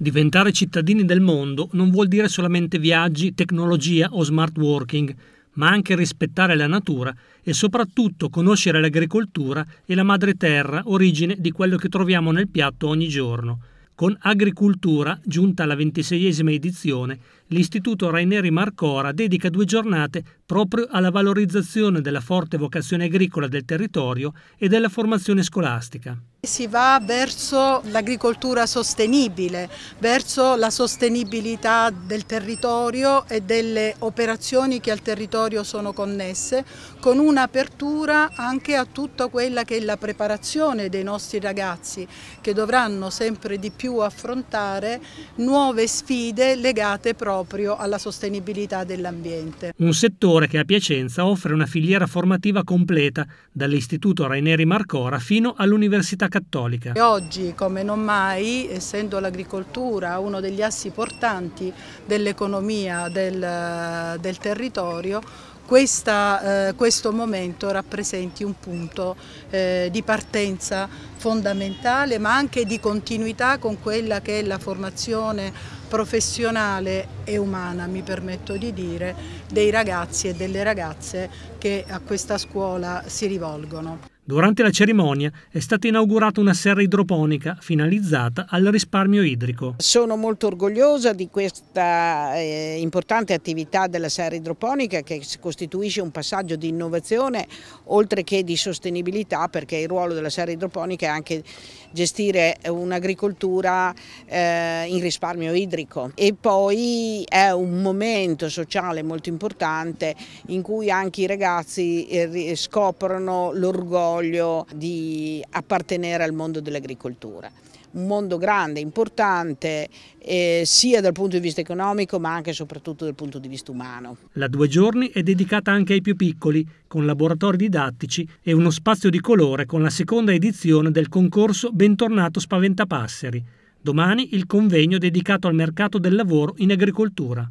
Diventare cittadini del mondo non vuol dire solamente viaggi, tecnologia o smart working, ma anche rispettare la natura e soprattutto conoscere l'agricoltura e la madre terra, origine di quello che troviamo nel piatto ogni giorno. Con Agricultura, giunta alla ventiseiesima edizione, l'Istituto Raineri Marcora dedica due giornate proprio alla valorizzazione della forte vocazione agricola del territorio e della formazione scolastica. Si va verso l'agricoltura sostenibile, verso la sostenibilità del territorio e delle operazioni che al territorio sono connesse, con un'apertura anche a tutta quella che è la preparazione dei nostri ragazzi, che dovranno sempre di più affrontare nuove sfide legate proprio proprio alla sostenibilità dell'ambiente. Un settore che a Piacenza offre una filiera formativa completa, dall'Istituto Raineri Marcora fino all'Università Cattolica. E oggi, come non mai, essendo l'agricoltura uno degli assi portanti dell'economia del, del territorio, questa, eh, questo momento rappresenti un punto eh, di partenza fondamentale ma anche di continuità con quella che è la formazione professionale e umana, mi permetto di dire, dei ragazzi e delle ragazze che a questa scuola si rivolgono. Durante la cerimonia è stata inaugurata una serra idroponica finalizzata al risparmio idrico. Sono molto orgogliosa di questa eh, importante attività della serra idroponica che costituisce un passaggio di innovazione oltre che di sostenibilità perché il ruolo della serra idroponica è anche gestire un'agricoltura eh, in risparmio idrico e poi è un momento sociale molto importante in cui anche i ragazzi eh, scoprono l'orgoglio dell'olio, di appartenere al mondo dell'agricoltura un mondo grande, importante, eh, sia dal punto di vista economico ma anche e soprattutto dal punto di vista umano. La Due Giorni è dedicata anche ai più piccoli, con laboratori didattici e uno spazio di colore con la seconda edizione del concorso Bentornato Spaventapasseri. Domani il convegno dedicato al mercato del lavoro in agricoltura.